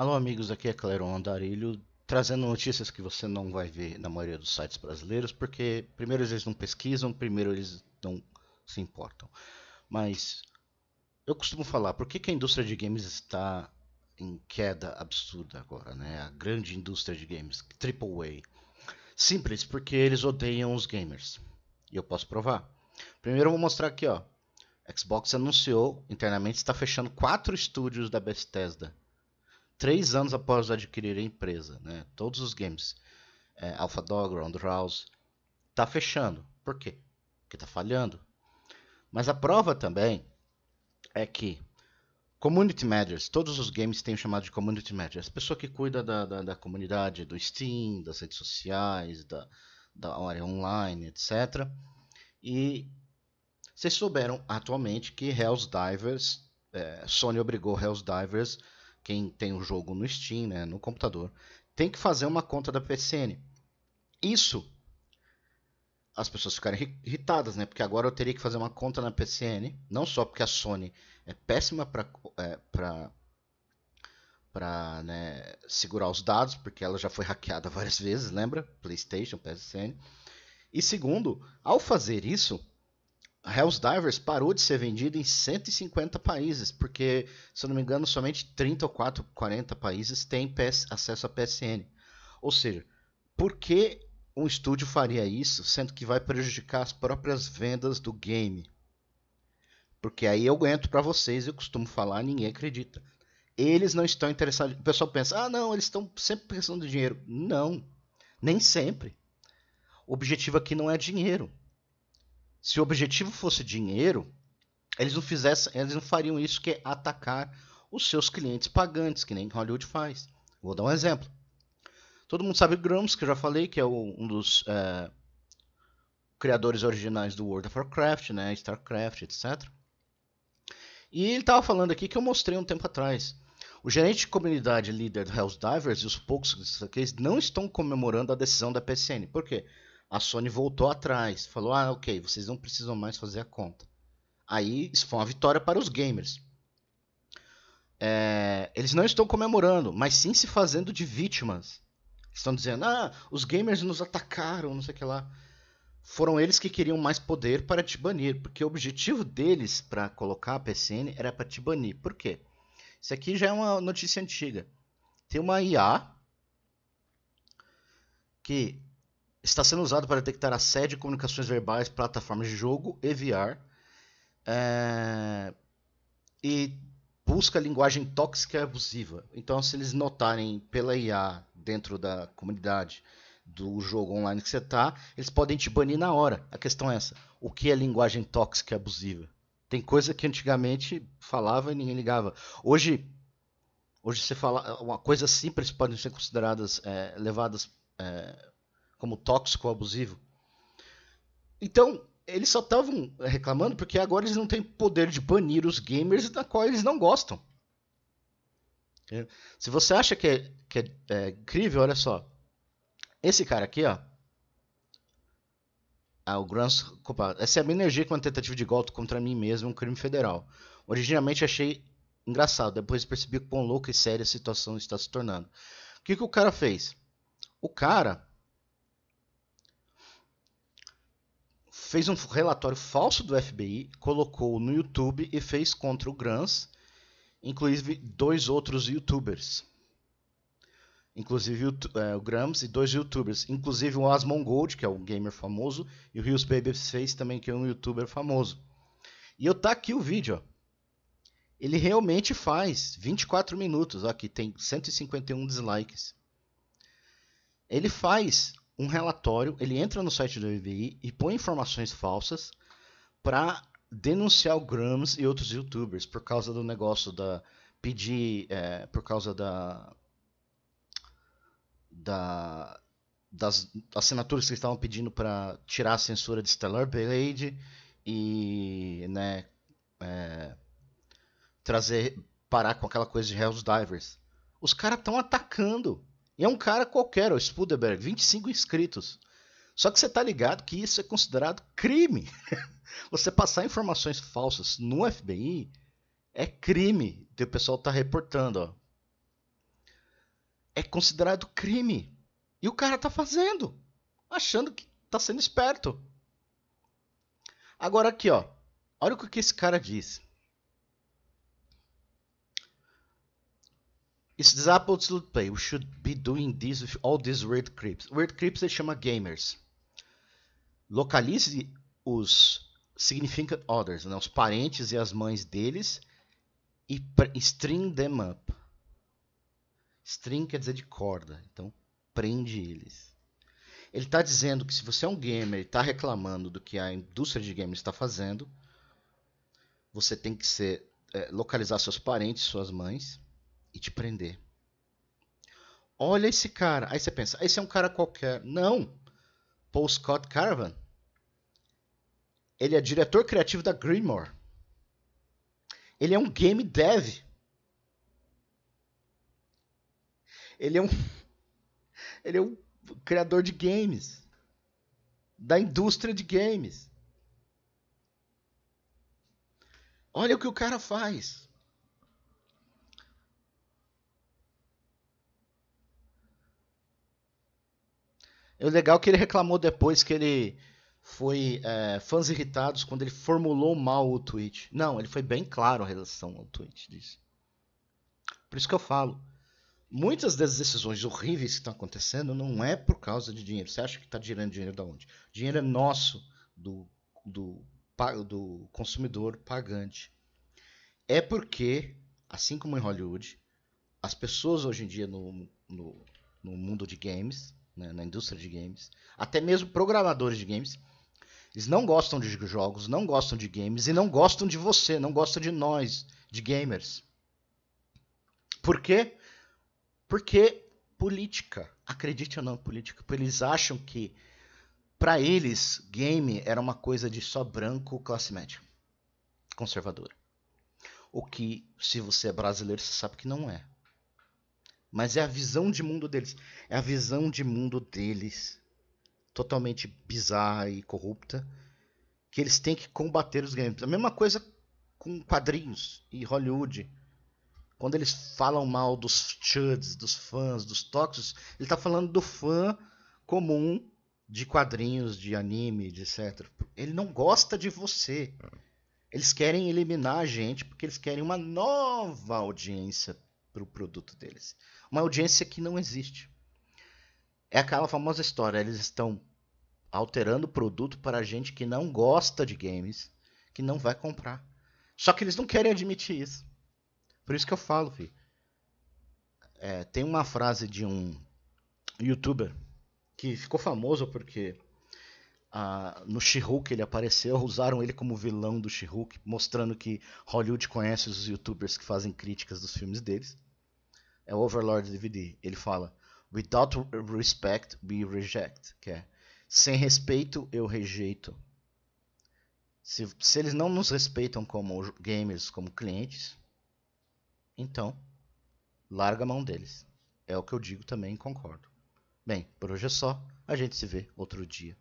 Alô, amigos, aqui é Cléron Andarilho, trazendo notícias que você não vai ver na maioria dos sites brasileiros, porque primeiro eles não pesquisam, primeiro eles não se importam. Mas eu costumo falar, por que, que a indústria de games está em queda absurda agora, né? A grande indústria de games, AAA. Simples, porque eles odeiam os gamers. E eu posso provar. Primeiro eu vou mostrar aqui, ó. Xbox anunciou internamente está fechando quatro estúdios da Bethesda três anos após adquirir a empresa, né? Todos os games, é, AlphaDog, Roundhouse, tá fechando. Por quê? Porque tá falhando. Mas a prova também é que Community Managers, todos os games têm o chamado de Community Managers, pessoa que cuida da, da, da comunidade, do Steam, das redes sociais, da, da área online, etc. E vocês souberam atualmente que Hells Divers, é, Sony obrigou Hells Divers quem tem o jogo no Steam, né, no computador, tem que fazer uma conta da PCN. Isso as pessoas ficaram irritadas, né? Porque agora eu teria que fazer uma conta na PCN, não só porque a Sony é péssima para é, para né, segurar os dados, porque ela já foi hackeada várias vezes, lembra? PlayStation, PSN. E segundo, ao fazer isso, a Hells Divers parou de ser vendida em 150 países, porque, se eu não me engano, somente 30 ou 4, 40 países têm PS, acesso a PSN. Ou seja, por que um estúdio faria isso, sendo que vai prejudicar as próprias vendas do game? Porque aí eu aguento para vocês, eu costumo falar, ninguém acredita. Eles não estão interessados. O pessoal pensa, ah, não, eles estão sempre pensando em dinheiro. Não, nem sempre. O objetivo aqui não é dinheiro se o objetivo fosse dinheiro, eles não fizessem, eles não fariam isso que é atacar os seus clientes pagantes, que nem Hollywood faz. Vou dar um exemplo. Todo mundo sabe o Grumps, que eu já falei, que é um dos é, criadores originais do World of Warcraft, né, StarCraft, etc. E ele estava falando aqui que eu mostrei um tempo atrás. O gerente de comunidade líder do Hells Divers e os poucos que não estão comemorando a decisão da PSN. Por quê? a Sony voltou atrás, falou: ah, ok, vocês não precisam mais fazer a conta. Aí isso foi uma vitória para os gamers. É, eles não estão comemorando, mas sim se fazendo de vítimas. Estão dizendo: ah, os gamers nos atacaram, não sei o que lá. Foram eles que queriam mais poder para te banir, porque o objetivo deles para colocar a PCN era para te banir. Por quê? Isso aqui já é uma notícia antiga. Tem uma IA que está sendo usado para detectar assédio, comunicações verbais, plataformas de jogo e VR. É, e busca linguagem tóxica e abusiva. Então, se eles notarem pela IA dentro da comunidade do jogo online que você está, eles podem te banir na hora. A questão é essa: o que é linguagem tóxica e abusiva? Tem coisa que antigamente falava e ninguém ligava. Hoje, hoje você fala uma coisa simples podem ser consideradas é, levadas é, como tóxico abusivo. Então, eles só estavam reclamando porque agora eles não têm poder de banir os gamers da qual eles não gostam. É. Se você acha que é, que é, é incrível, olha só. Esse cara aqui, ó. Ah, o Grans. Opa, essa é a minha energia com uma tentativa de golpe contra mim mesmo, um crime federal. Originalmente achei engraçado, depois percebi quão louca e séria a situação está se tornando. O que, que o cara fez? O cara fez um relatório falso do FBI, colocou no YouTube e fez contra o Grans, inclusive dois outros youtubers. Inclusive o é, Grams e dois youtubers. Inclusive o Asmon Gold, que é um gamer famoso, e o Rios Baby fez também, que é um youtuber famoso. E eu tá aqui o vídeo, ó. Ele realmente faz 24 minutos, ó, aqui tem 151 dislikes. Ele faz um relatório, ele entra no site do FBI e põe informações falsas para denunciar o Grams e outros youtubers por causa do negócio da pedir é, por causa da da das assinaturas que estavam pedindo para tirar a censura de Stellar Blade e né é, trazer parar com aquela coisa de Hells Divers os caras estão atacando e é um cara qualquer, o Spuderberg, 25 inscritos. Só que você tá ligado que isso é considerado crime. você passar informações falsas no FBI é crime. O pessoal tá reportando, ó. É considerado crime. E o cara tá fazendo, achando que tá sendo esperto. Agora aqui, ó. Olha o que esse cara disse. It's this absolute play. We should be doing this with all these weird creeps. Weird creeps se chama gamers. Localize os significant others, né? os parentes e as mães deles e string them up. String quer dizer de corda, então prende eles. Ele está dizendo que se você é um gamer e está reclamando do que a indústria de games está fazendo, você tem que ser, é, localizar seus parentes, suas mães e te prender. Olha esse cara. Aí você pensa, esse é um cara qualquer. Não! Paul Scott Caravan. Ele é diretor criativo da Greenmore. Ele é um game dev. Ele é um. Ele é um criador de games. Da indústria de games. Olha o que o cara faz. O legal é que ele reclamou depois que ele foi é, fãs irritados quando ele formulou mal o tweet. Não, ele foi bem claro em relação ao tweet Por isso que eu falo. Muitas das decisões horríveis que estão acontecendo não é por causa de dinheiro. Você acha que está girando dinheiro da onde? Dinheiro é nosso, do, do, do consumidor pagante. É porque, assim como em Hollywood, as pessoas hoje em dia no, no, no mundo de games né, na indústria de games, até mesmo programadores de games, eles não gostam de jogos, não gostam de games e não gostam de você, não gostam de nós, de gamers. Por quê? Porque política. Acredite ou não, política. Porque eles acham que para eles game era uma coisa de só branco, classe média, conservadora. O que, se você é brasileiro, você sabe que não é. Mas é a visão de mundo deles. É a visão de mundo deles, totalmente bizarra e corrupta, que eles têm que combater os games. A mesma coisa com quadrinhos e Hollywood. Quando eles falam mal dos chuds, dos fãs, dos tóxicos, ele está falando do fã comum de quadrinhos, de anime, de etc. Ele não gosta de você. Eles querem eliminar a gente porque eles querem uma nova audiência para o produto deles uma audiência que não existe. É aquela famosa história, eles estão alterando o produto para gente que não gosta de games, que não vai comprar. Só que eles não querem admitir isso. Por isso que eu falo, filho. É, tem uma frase de um youtuber que ficou famoso porque ah, no She-Hulk ele apareceu, usaram ele como vilão do She-Hulk, mostrando que Hollywood conhece os youtubers que fazem críticas dos filmes deles é o Overlord DVD. Ele fala: Without respect, we reject. Que é sem respeito, eu rejeito. Se, se eles não nos respeitam como gamers, como clientes, então larga a mão deles. É o que eu digo também, e concordo. Bem, por hoje é só. A gente se vê outro dia.